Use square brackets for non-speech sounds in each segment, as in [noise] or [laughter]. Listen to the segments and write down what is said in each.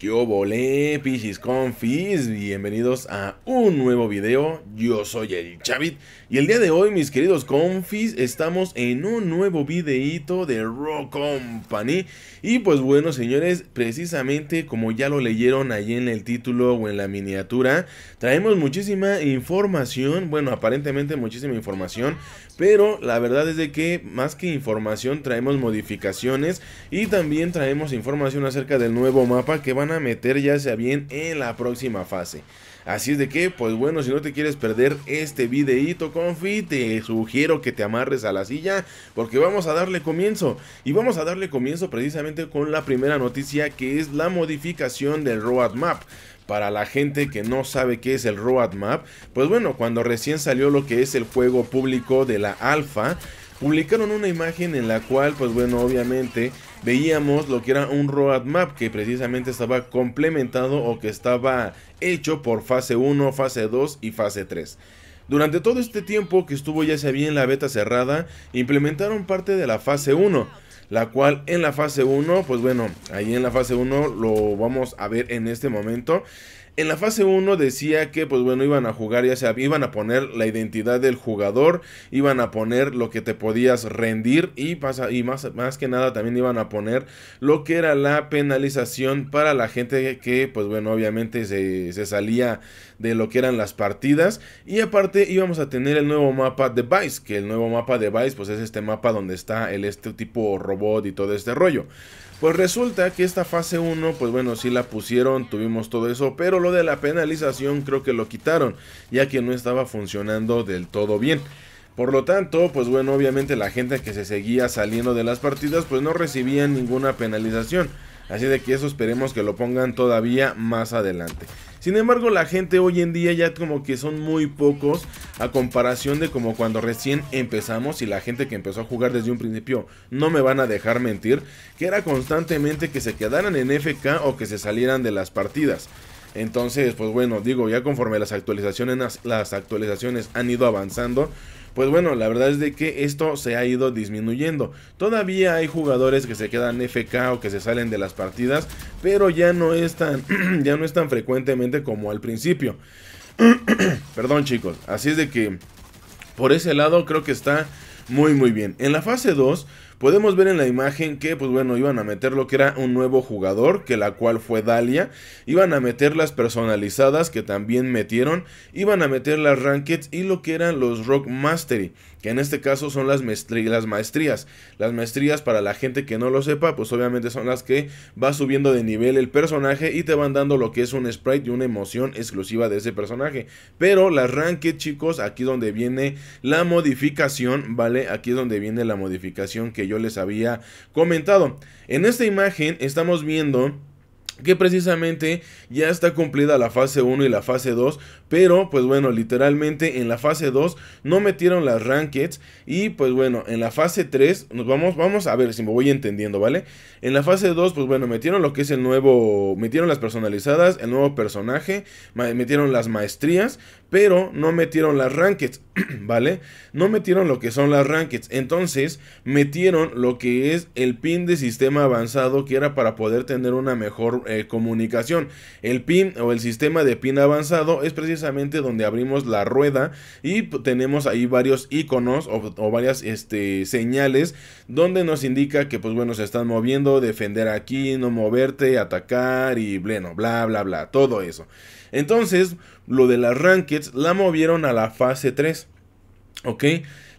Yo volé, Pichis Confis? Bienvenidos a un nuevo video, yo soy el Chavit y el día de hoy mis queridos Confis estamos en un nuevo videíto de Rock Company y pues bueno señores, precisamente como ya lo leyeron allí en el título o en la miniatura traemos muchísima información, bueno aparentemente muchísima información pero la verdad es de que más que información traemos modificaciones y también traemos información acerca del nuevo mapa que van a meter ya sea bien en la próxima fase. Así es de que, pues bueno, si no te quieres perder este videíto, confi, te sugiero que te amarres a la silla porque vamos a darle comienzo. Y vamos a darle comienzo precisamente con la primera noticia que es la modificación del Road Map para la gente que no sabe qué es el roadmap, pues bueno, cuando recién salió lo que es el juego público de la alfa, publicaron una imagen en la cual, pues bueno, obviamente veíamos lo que era un roadmap que precisamente estaba complementado o que estaba hecho por fase 1, fase 2 y fase 3. Durante todo este tiempo que estuvo ya se había en la beta cerrada, implementaron parte de la fase 1 la cual en la fase 1, pues bueno, ahí en la fase 1 lo vamos a ver en este momento en la fase 1 decía que, pues bueno, iban a jugar, ya sea, iban a poner la identidad del jugador, iban a poner lo que te podías rendir y, pasa, y más, más que nada también iban a poner lo que era la penalización para la gente que, pues bueno, obviamente se, salía de lo que eran las partidas. Y aparte íbamos a tener el nuevo mapa de Vice, que el nuevo mapa de Vice, pues es este mapa donde está el este tipo robot y todo este rollo. Pues resulta que esta fase 1, pues bueno, sí la pusieron, tuvimos todo eso, pero lo de la penalización creo que lo quitaron, ya que no estaba funcionando del todo bien. Por lo tanto, pues bueno, obviamente la gente que se seguía saliendo de las partidas, pues no recibía ninguna penalización. Así de que eso esperemos que lo pongan todavía más adelante. Sin embargo, la gente hoy en día ya como que son muy pocos a comparación de como cuando recién empezamos y la gente que empezó a jugar desde un principio, no me van a dejar mentir, que era constantemente que se quedaran en FK o que se salieran de las partidas. Entonces, pues bueno, digo, ya conforme las actualizaciones, las actualizaciones han ido avanzando, pues bueno, la verdad es de que esto se ha ido disminuyendo. Todavía hay jugadores que se quedan FK o que se salen de las partidas, pero ya no es tan, [clears throat] ya no es tan frecuentemente como al principio. [clears throat] Perdón chicos, así es de que por ese lado creo que está muy muy bien. En la fase 2 Podemos ver en la imagen que, pues bueno, iban a meter lo que era un nuevo jugador, que la cual fue Dalia. Iban a meter las personalizadas que también metieron. Iban a meter las rankets y lo que eran los Rock Mastery, que en este caso son las, las maestrías. Las maestrías, para la gente que no lo sepa, pues obviamente son las que va subiendo de nivel el personaje y te van dando lo que es un sprite y una emoción exclusiva de ese personaje. Pero las rankets, chicos, aquí es donde viene la modificación, ¿vale? Aquí es donde viene la modificación que yo les había comentado. En esta imagen estamos viendo que precisamente ya está cumplida la fase 1 y la fase 2, pero pues bueno, literalmente en la fase 2 no metieron las rankings y pues bueno, en la fase 3 nos vamos vamos a ver si me voy entendiendo, ¿vale? En la fase 2 pues bueno, metieron lo que es el nuevo metieron las personalizadas, el nuevo personaje, metieron las maestrías, pero no metieron las rankings, [clears throat] ¿vale? No metieron lo que son las rankings, entonces metieron lo que es el pin de sistema avanzado que era para poder tener una mejor eh, comunicación. El pin o el sistema de pin avanzado es precisamente donde abrimos la rueda y tenemos ahí varios iconos o, varias este, señales donde nos indica que pues bueno se están moviendo, defender aquí, no moverte, atacar y bueno, bla bla bla, todo eso. Entonces, lo de las la movieron a la fase 3. ¿Ok?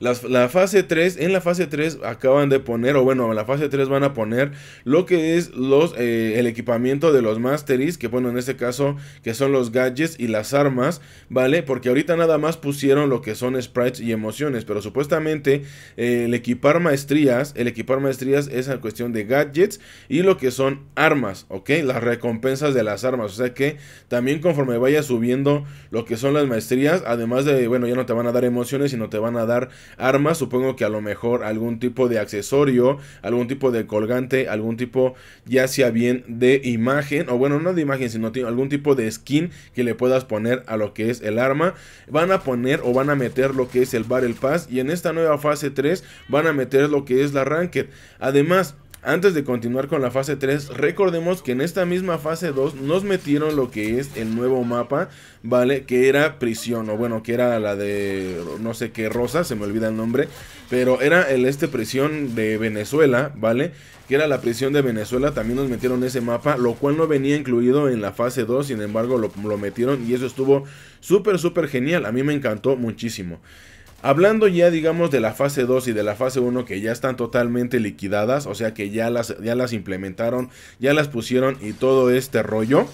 la fase 3, en la fase 3 acaban de poner, o bueno, en la fase 3 van a poner lo que es los, eh, el equipamiento de los masteries, que bueno, en este caso, que son los gadgets y las armas, ¿vale? Porque ahorita nada más pusieron lo que son sprites y emociones, pero supuestamente eh, el equipar maestrías, el equipar maestrías es la cuestión de gadgets y lo que son armas, ¿ok? Las recompensas de las armas, o sea que también conforme vaya subiendo lo que son las maestrías, además de, bueno, ya no te van a dar emociones, sino te van a dar armas, supongo que a lo mejor algún tipo de accesorio, algún tipo de colgante, algún tipo ya sea bien de imagen, o bueno, no de imagen, sino algún tipo de skin que le puedas poner a lo que es el arma. Van a poner o van a meter lo que es el Battle Pass y en esta nueva fase 3 van a meter lo que es la Ranked. Además, antes de continuar con la fase 3, recordemos que en esta misma fase 2 nos metieron lo que es el nuevo mapa, ¿vale? Que era prisión, o bueno, que era la de no sé qué rosa, se me olvida el nombre, pero era el este prisión de Venezuela, ¿vale? Que era la prisión de Venezuela, también nos metieron ese mapa, lo cual no venía incluido en la fase 2, sin embargo lo, lo metieron y eso estuvo súper, súper genial, a mí me encantó muchísimo. Hablando ya, digamos, de la fase 2 y de la fase 1 que ya están totalmente liquidadas, o sea que ya las, ya las implementaron, ya las pusieron y todo este rollo.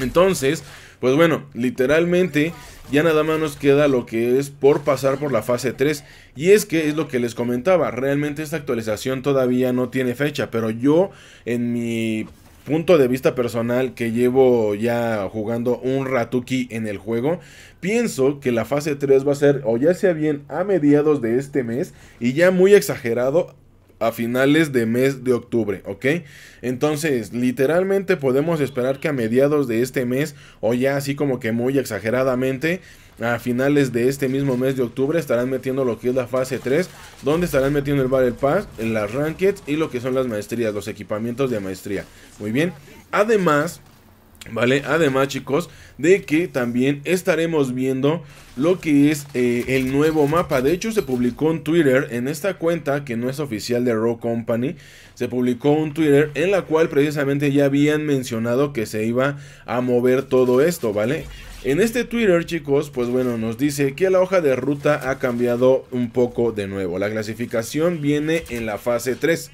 Entonces, pues bueno, literalmente ya nada más nos queda lo que es por pasar por la fase 3. Y es que es lo que les comentaba, realmente esta actualización todavía no tiene fecha, pero yo en mi punto de vista personal que llevo ya jugando un ratuki en el juego, pienso que la fase 3 va a ser o ya sea bien a mediados de este mes y ya muy exagerado a finales de mes de octubre, ¿ok? Entonces, literalmente podemos esperar que a mediados de este mes o ya así como que muy exageradamente a finales de este mismo mes de octubre estarán metiendo lo que es la fase 3, donde estarán metiendo el Battle Pass, en las Rankeds y lo que son las maestrías, los equipamientos de maestría. Muy bien, además, ¿vale? Además, chicos, de que también estaremos viendo lo que es eh, el nuevo mapa. De hecho, se publicó en Twitter, en esta cuenta que no es oficial de Raw Company, se publicó un Twitter en la cual precisamente ya habían mencionado que se iba a mover todo esto, ¿vale? En este Twitter, chicos, pues bueno, nos dice que la hoja de ruta ha cambiado un poco de nuevo. La clasificación viene en la fase 3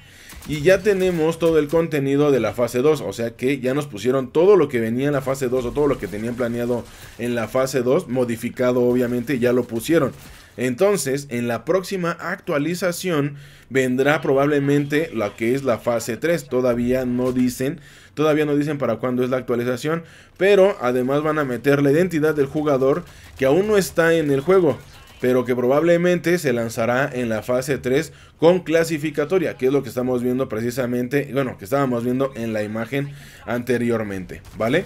y ya tenemos todo el contenido de la fase 2. O sea que ya nos pusieron todo lo que venía en la fase 2 o todo lo que tenían planeado en la fase 2, modificado obviamente, ya lo pusieron. Entonces, en la próxima actualización vendrá probablemente la que es la fase 3. Todavía no dicen, todavía no dicen para cuándo es la actualización, pero además van a meter la identidad del jugador que aún no está en el juego pero que probablemente se lanzará en la fase 3 con clasificatoria, que es lo que estamos viendo precisamente, bueno, que estábamos viendo en la imagen anteriormente, ¿vale?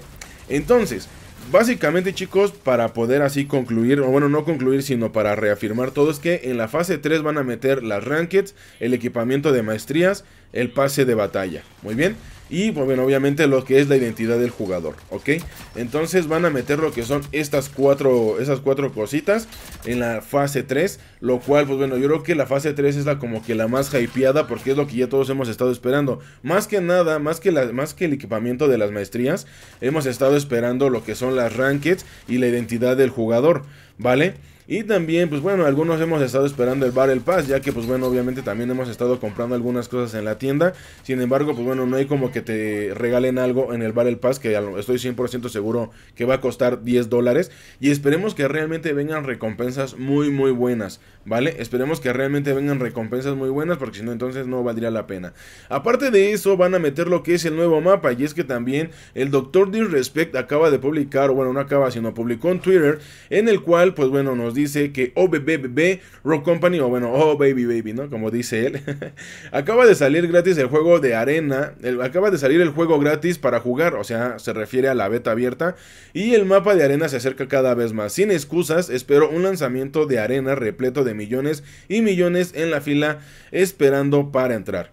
Entonces, Básicamente chicos, para poder así concluir, o bueno, no concluir, sino para reafirmar todo, es que en la fase 3 van a meter las rankings, el equipamiento de maestrías, el pase de batalla. Muy bien. Y pues bueno, obviamente lo que es la identidad del jugador, ¿ok? Entonces van a meter lo que son estas cuatro, esas cuatro cositas en la fase 3. Lo cual, pues bueno, yo creo que la fase 3 es la como que la más hypeada porque es lo que ya todos hemos estado esperando. Más que nada, más que, más que el equipamiento de las maestrías, hemos estado esperando lo que son las rankings y la identidad del jugador, ¿vale? Y también, pues bueno, algunos hemos estado esperando el Battle Pass, ya que pues bueno, obviamente también hemos estado comprando algunas cosas en la tienda. Sin embargo, pues bueno, no hay como que te regalen algo en el Battle Pass, que estoy 100% seguro que va a costar 10 dólares. Y esperemos que realmente vengan recompensas muy, muy buenas, ¿vale? Esperemos que realmente vengan recompensas muy buenas, porque si no, entonces no valdría la pena. Aparte de eso, van a meter lo que es el nuevo mapa, y es que también el Doctor Disrespect acaba de publicar, bueno, no acaba, sino publicó en Twitter, en el cual, pues bueno, nos dice que OBBB oh, Rock Company, o bueno, Oh Baby Baby, ¿no? Como dice él. [laughs] acaba de salir gratis el juego de arena, acaba de salir el juego gratis para jugar, o sea, se refiere a la beta abierta. Y el mapa de arena se acerca cada vez más. Sin excusas, espero un lanzamiento de arena repleto de millones y millones en la fila esperando para entrar.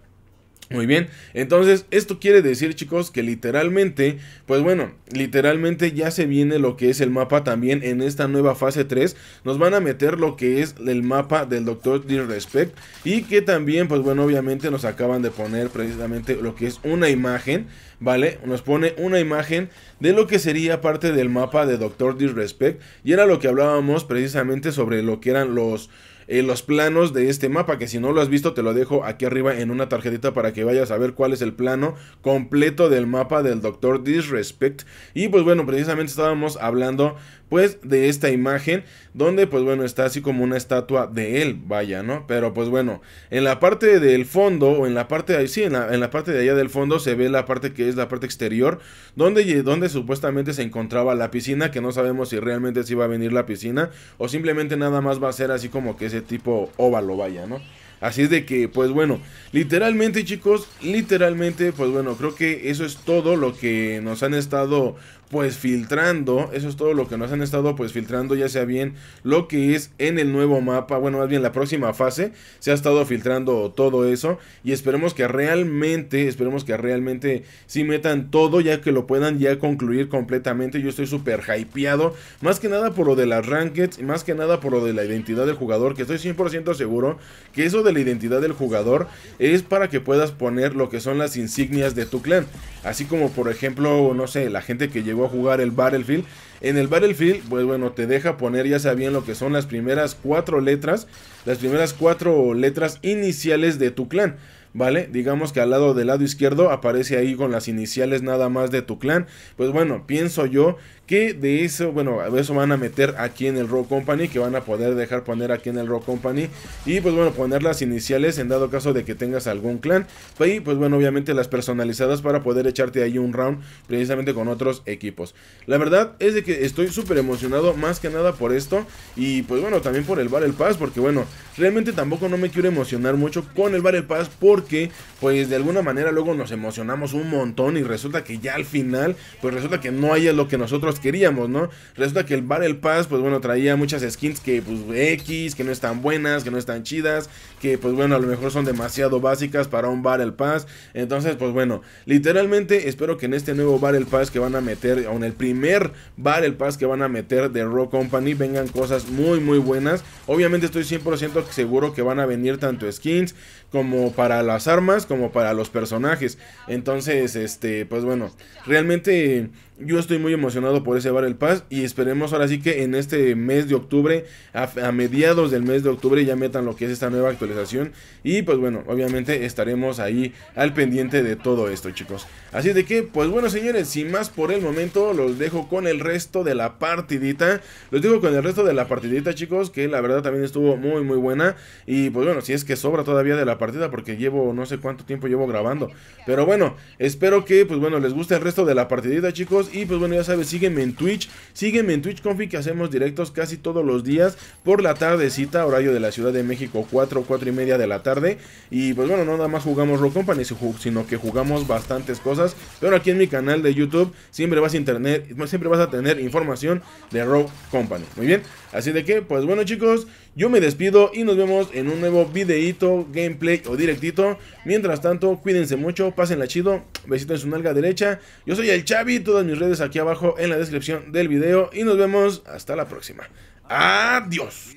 Muy bien, entonces esto quiere decir chicos que literalmente, pues bueno, literalmente ya se viene lo que es el mapa también en esta nueva fase 3, nos van a meter lo que es el mapa del Doctor Disrespect y que también pues bueno obviamente nos acaban de poner precisamente lo que es una imagen, ¿vale? Nos pone una imagen de lo que sería parte del mapa de Doctor Disrespect y era lo que hablábamos precisamente sobre lo que eran los eh, los planos de este mapa, que si no lo has visto te lo dejo aquí arriba en una tarjetita para que vayas a ver cuál es el plano completo del mapa del Doctor Disrespect. Y pues bueno, precisamente estábamos hablando pues de esta imagen donde pues bueno está así como una estatua de él, vaya, ¿no? Pero pues bueno, en la parte del fondo o en la parte de ahí, sí, en la, parte de allá del fondo se ve la parte que es la parte exterior donde, donde supuestamente se encontraba la piscina, que no sabemos si realmente se iba a venir la piscina o simplemente nada más va a ser así como que ese tipo óvalo, vaya, ¿no? Así es de que, pues bueno, literalmente chicos, literalmente, pues bueno, creo que eso es todo lo que nos han estado pues filtrando, eso es todo lo que nos han estado pues filtrando, ya sea bien lo que es en el nuevo mapa, bueno, más bien la próxima fase, se ha estado filtrando todo eso y esperemos que realmente, esperemos que realmente si metan todo ya que lo puedan ya concluir completamente, yo estoy súper hypeado, más que nada por lo de las rankings y más que nada por lo de la identidad del jugador, que estoy 100% seguro que eso de la identidad del jugador es para que puedas poner lo que son las insignias de tu clan, así como por ejemplo, no sé, la gente que llegó a jugar el Battlefield. En el Battlefield, pues bueno, te deja poner ya sabían lo que son las primeras cuatro letras, las primeras cuatro letras iniciales de tu clan. ¿vale? Digamos que al lado del lado izquierdo aparece ahí con las iniciales nada más de tu clan. Pues bueno, pienso yo que de eso, bueno, eso van a meter aquí en el rock Company, que van a poder dejar poner aquí en el rock Company. Y pues bueno, poner las iniciales en dado caso de que tengas algún clan. Pues, y pues bueno, obviamente las personalizadas para poder echarte ahí un round precisamente con otros equipos. La verdad es de que estoy súper emocionado más que nada por esto. Y pues bueno, también por el Battle Pass, porque bueno, realmente tampoco no me quiero emocionar mucho con el Battle Pass porque que pues de alguna manera luego nos emocionamos un montón y resulta que ya al final pues resulta que no hay lo que nosotros queríamos, ¿no? Resulta que el Battle Pass pues bueno traía muchas skins que pues X, que no están buenas, que no están chidas, que pues bueno a lo mejor son demasiado básicas para un Battle Pass, entonces pues bueno, literalmente espero que en este nuevo Battle Pass que van a meter, o en el primer Battle Pass que van a meter de Raw Company vengan cosas muy muy buenas, obviamente estoy 100% seguro que van a venir tanto skins como para la armas como para los personajes. Entonces, este, pues bueno, realmente yo estoy muy emocionado por ese bar el Pass y esperemos ahora sí que en este mes de octubre, a, mediados del mes de octubre ya metan lo que es esta nueva actualización y pues bueno, obviamente estaremos ahí al pendiente de todo esto chicos. Así de que pues bueno señores, sin más por el momento los dejo con el resto de la partidita, los dejo con el resto de la partidita chicos que la verdad también estuvo muy muy buena y pues bueno, si es que sobra todavía de la partida porque llevo no sé cuánto tiempo llevo grabando, pero bueno, espero que pues bueno les guste el resto de la partidita chicos y pues bueno, ya sabes, sígueme en Twitch. Sígueme en Twitch Confi que hacemos directos casi todos los días por la tardecita, horario de la Ciudad de México, 4, 4 y media de la tarde. Y pues bueno, no nada más jugamos Rock Company, sino que jugamos bastantes cosas. Pero aquí en mi canal de YouTube siempre vas a, internet, siempre vas a tener información de Rogue Company. Muy bien. Así de que, pues bueno chicos, yo me despido y nos vemos en un nuevo videito, gameplay o directito. Mientras tanto, cuídense mucho, pásenla chido, besito en su nalga derecha. Yo soy el Chavi, todas mis redes aquí abajo en la descripción del video y nos vemos hasta la próxima. Adiós.